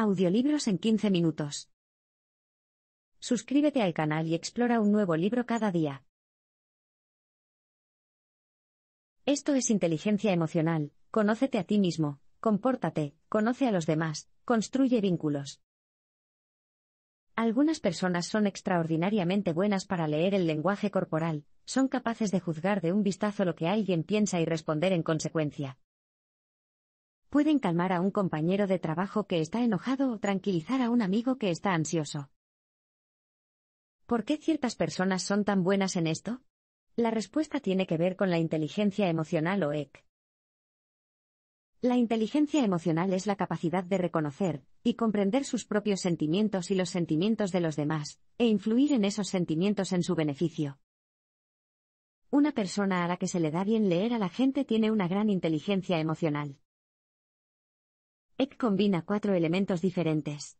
Audiolibros en 15 minutos. Suscríbete al canal y explora un nuevo libro cada día. Esto es inteligencia emocional, conócete a ti mismo, compórtate, conoce a los demás, construye vínculos. Algunas personas son extraordinariamente buenas para leer el lenguaje corporal, son capaces de juzgar de un vistazo lo que alguien piensa y responder en consecuencia pueden calmar a un compañero de trabajo que está enojado o tranquilizar a un amigo que está ansioso. ¿Por qué ciertas personas son tan buenas en esto? La respuesta tiene que ver con la inteligencia emocional o EC. La inteligencia emocional es la capacidad de reconocer y comprender sus propios sentimientos y los sentimientos de los demás, e influir en esos sentimientos en su beneficio. Una persona a la que se le da bien leer a la gente tiene una gran inteligencia emocional. Eck combina cuatro elementos diferentes.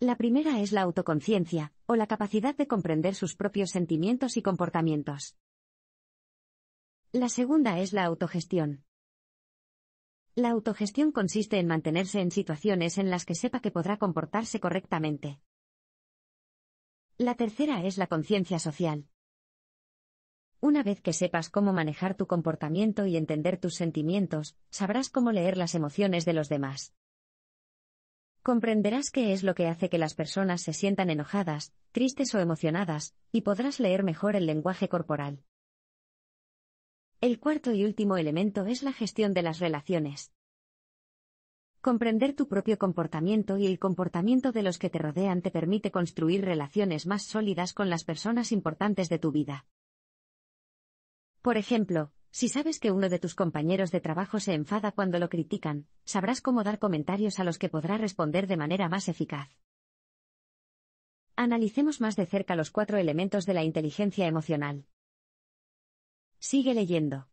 La primera es la autoconciencia, o la capacidad de comprender sus propios sentimientos y comportamientos. La segunda es la autogestión. La autogestión consiste en mantenerse en situaciones en las que sepa que podrá comportarse correctamente. La tercera es la conciencia social. Una vez que sepas cómo manejar tu comportamiento y entender tus sentimientos, sabrás cómo leer las emociones de los demás. Comprenderás qué es lo que hace que las personas se sientan enojadas, tristes o emocionadas, y podrás leer mejor el lenguaje corporal. El cuarto y último elemento es la gestión de las relaciones. Comprender tu propio comportamiento y el comportamiento de los que te rodean te permite construir relaciones más sólidas con las personas importantes de tu vida. Por ejemplo, si sabes que uno de tus compañeros de trabajo se enfada cuando lo critican, sabrás cómo dar comentarios a los que podrá responder de manera más eficaz. Analicemos más de cerca los cuatro elementos de la inteligencia emocional. Sigue leyendo.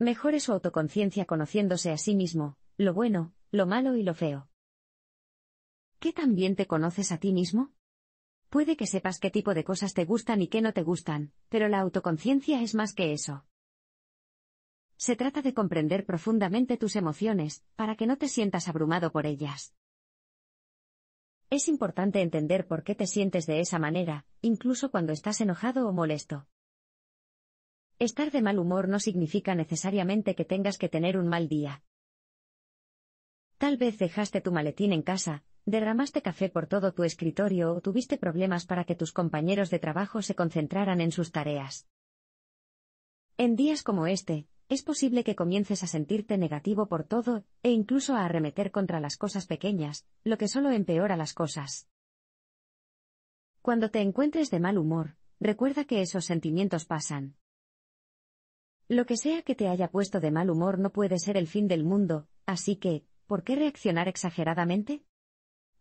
Mejore su autoconciencia conociéndose a sí mismo, lo bueno, lo malo y lo feo. ¿Qué también te conoces a ti mismo? Puede que sepas qué tipo de cosas te gustan y qué no te gustan, pero la autoconciencia es más que eso. Se trata de comprender profundamente tus emociones, para que no te sientas abrumado por ellas. Es importante entender por qué te sientes de esa manera, incluso cuando estás enojado o molesto. Estar de mal humor no significa necesariamente que tengas que tener un mal día. Tal vez dejaste tu maletín en casa, ¿Derramaste café por todo tu escritorio o tuviste problemas para que tus compañeros de trabajo se concentraran en sus tareas? En días como este, es posible que comiences a sentirte negativo por todo, e incluso a arremeter contra las cosas pequeñas, lo que solo empeora las cosas. Cuando te encuentres de mal humor, recuerda que esos sentimientos pasan. Lo que sea que te haya puesto de mal humor no puede ser el fin del mundo, así que, ¿por qué reaccionar exageradamente?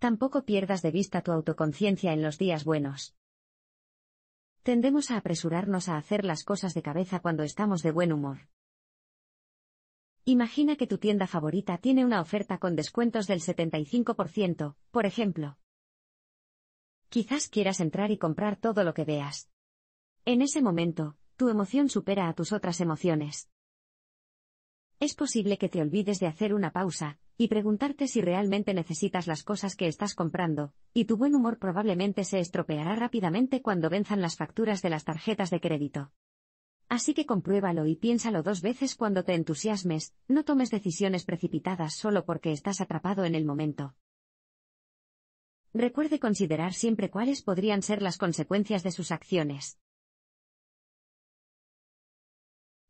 Tampoco pierdas de vista tu autoconciencia en los días buenos. Tendemos a apresurarnos a hacer las cosas de cabeza cuando estamos de buen humor. Imagina que tu tienda favorita tiene una oferta con descuentos del 75%, por ejemplo. Quizás quieras entrar y comprar todo lo que veas. En ese momento, tu emoción supera a tus otras emociones. Es posible que te olvides de hacer una pausa, y preguntarte si realmente necesitas las cosas que estás comprando, y tu buen humor probablemente se estropeará rápidamente cuando venzan las facturas de las tarjetas de crédito. Así que compruébalo y piénsalo dos veces cuando te entusiasmes, no tomes decisiones precipitadas solo porque estás atrapado en el momento. Recuerde considerar siempre cuáles podrían ser las consecuencias de sus acciones.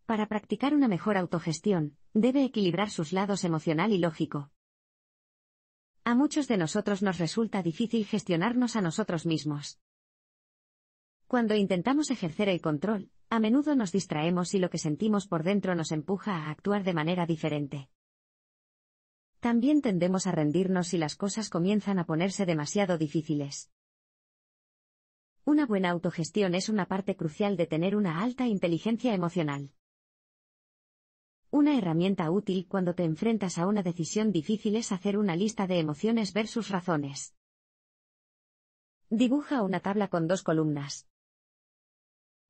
Para practicar una mejor autogestión, debe equilibrar sus lados emocional y lógico. A muchos de nosotros nos resulta difícil gestionarnos a nosotros mismos. Cuando intentamos ejercer el control, a menudo nos distraemos y lo que sentimos por dentro nos empuja a actuar de manera diferente. También tendemos a rendirnos si las cosas comienzan a ponerse demasiado difíciles. Una buena autogestión es una parte crucial de tener una alta inteligencia emocional. Una herramienta útil cuando te enfrentas a una decisión difícil es hacer una lista de emociones versus razones. Dibuja una tabla con dos columnas.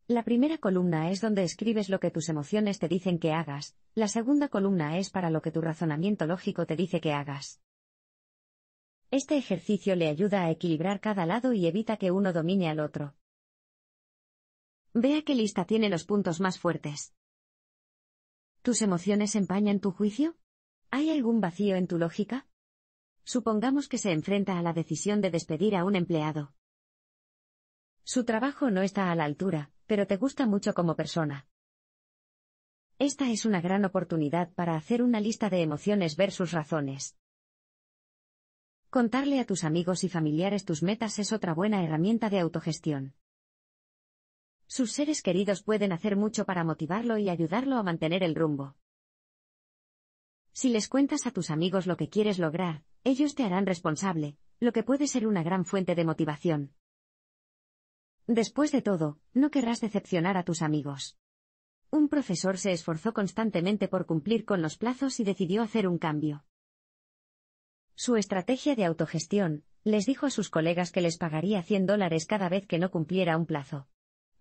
La primera columna es donde escribes lo que tus emociones te dicen que hagas, la segunda columna es para lo que tu razonamiento lógico te dice que hagas. Este ejercicio le ayuda a equilibrar cada lado y evita que uno domine al otro. Vea qué lista tiene los puntos más fuertes. ¿Tus emociones empañan tu juicio? ¿Hay algún vacío en tu lógica? Supongamos que se enfrenta a la decisión de despedir a un empleado. Su trabajo no está a la altura, pero te gusta mucho como persona. Esta es una gran oportunidad para hacer una lista de emociones versus razones. Contarle a tus amigos y familiares tus metas es otra buena herramienta de autogestión sus seres queridos pueden hacer mucho para motivarlo y ayudarlo a mantener el rumbo. Si les cuentas a tus amigos lo que quieres lograr, ellos te harán responsable, lo que puede ser una gran fuente de motivación. Después de todo, no querrás decepcionar a tus amigos. Un profesor se esforzó constantemente por cumplir con los plazos y decidió hacer un cambio. Su estrategia de autogestión, les dijo a sus colegas que les pagaría 100 dólares cada vez que no cumpliera un plazo.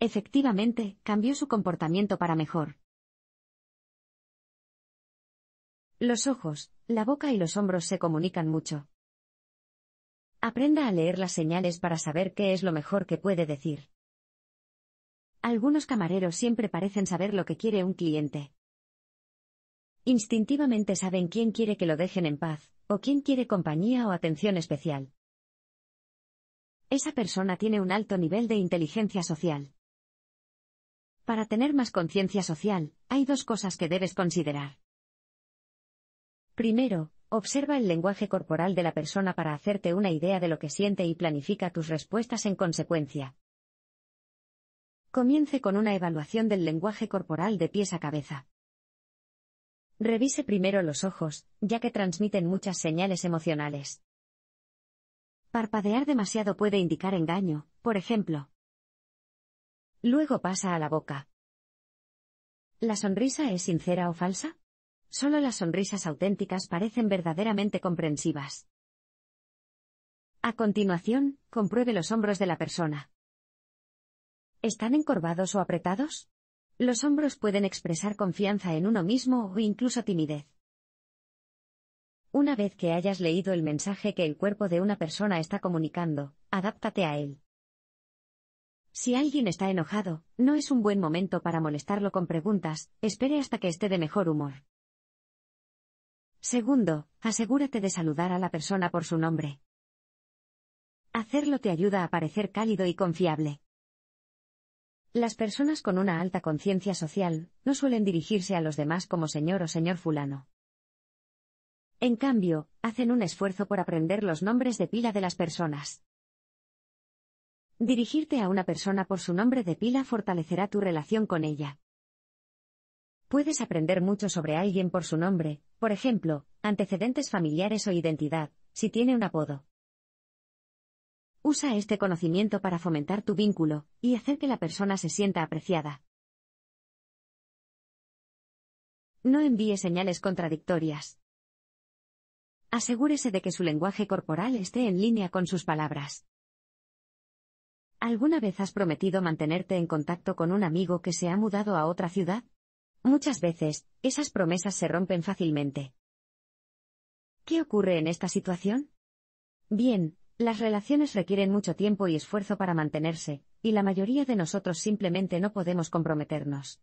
Efectivamente, cambió su comportamiento para mejor. Los ojos, la boca y los hombros se comunican mucho. Aprenda a leer las señales para saber qué es lo mejor que puede decir. Algunos camareros siempre parecen saber lo que quiere un cliente. Instintivamente saben quién quiere que lo dejen en paz, o quién quiere compañía o atención especial. Esa persona tiene un alto nivel de inteligencia social. Para tener más conciencia social, hay dos cosas que debes considerar. Primero, observa el lenguaje corporal de la persona para hacerte una idea de lo que siente y planifica tus respuestas en consecuencia. Comience con una evaluación del lenguaje corporal de pies a cabeza. Revise primero los ojos, ya que transmiten muchas señales emocionales. Parpadear demasiado puede indicar engaño, por ejemplo, Luego pasa a la boca. ¿La sonrisa es sincera o falsa? Solo las sonrisas auténticas parecen verdaderamente comprensivas. A continuación, compruebe los hombros de la persona. ¿Están encorvados o apretados? Los hombros pueden expresar confianza en uno mismo o incluso timidez. Una vez que hayas leído el mensaje que el cuerpo de una persona está comunicando, adáptate a él. Si alguien está enojado, no es un buen momento para molestarlo con preguntas, espere hasta que esté de mejor humor. Segundo, asegúrate de saludar a la persona por su nombre. Hacerlo te ayuda a parecer cálido y confiable. Las personas con una alta conciencia social no suelen dirigirse a los demás como señor o señor fulano. En cambio, hacen un esfuerzo por aprender los nombres de pila de las personas. Dirigirte a una persona por su nombre de pila fortalecerá tu relación con ella. Puedes aprender mucho sobre alguien por su nombre, por ejemplo, antecedentes familiares o identidad, si tiene un apodo. Usa este conocimiento para fomentar tu vínculo y hacer que la persona se sienta apreciada. No envíe señales contradictorias. Asegúrese de que su lenguaje corporal esté en línea con sus palabras. ¿Alguna vez has prometido mantenerte en contacto con un amigo que se ha mudado a otra ciudad? Muchas veces, esas promesas se rompen fácilmente. ¿Qué ocurre en esta situación? Bien, las relaciones requieren mucho tiempo y esfuerzo para mantenerse, y la mayoría de nosotros simplemente no podemos comprometernos.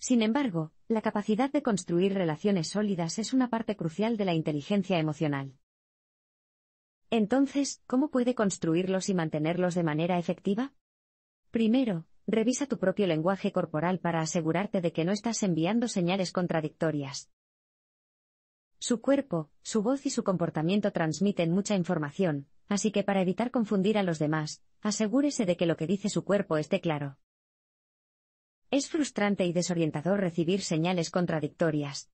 Sin embargo, la capacidad de construir relaciones sólidas es una parte crucial de la inteligencia emocional. Entonces, ¿cómo puede construirlos y mantenerlos de manera efectiva? Primero, revisa tu propio lenguaje corporal para asegurarte de que no estás enviando señales contradictorias. Su cuerpo, su voz y su comportamiento transmiten mucha información, así que para evitar confundir a los demás, asegúrese de que lo que dice su cuerpo esté claro. Es frustrante y desorientador recibir señales contradictorias.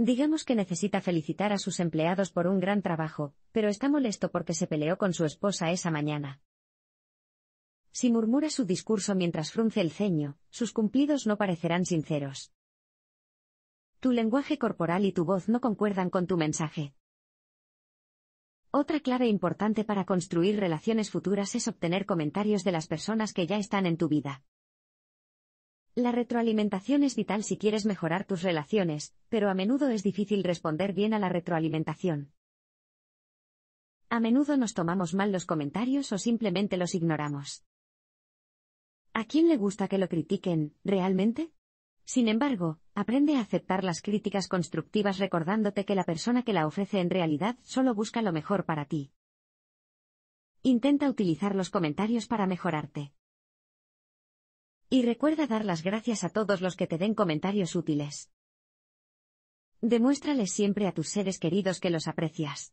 Digamos que necesita felicitar a sus empleados por un gran trabajo, pero está molesto porque se peleó con su esposa esa mañana. Si murmura su discurso mientras frunce el ceño, sus cumplidos no parecerán sinceros. Tu lenguaje corporal y tu voz no concuerdan con tu mensaje. Otra clave importante para construir relaciones futuras es obtener comentarios de las personas que ya están en tu vida. La retroalimentación es vital si quieres mejorar tus relaciones, pero a menudo es difícil responder bien a la retroalimentación. A menudo nos tomamos mal los comentarios o simplemente los ignoramos. ¿A quién le gusta que lo critiquen, realmente? Sin embargo, aprende a aceptar las críticas constructivas recordándote que la persona que la ofrece en realidad solo busca lo mejor para ti. Intenta utilizar los comentarios para mejorarte. Y recuerda dar las gracias a todos los que te den comentarios útiles. Demuéstrales siempre a tus seres queridos que los aprecias.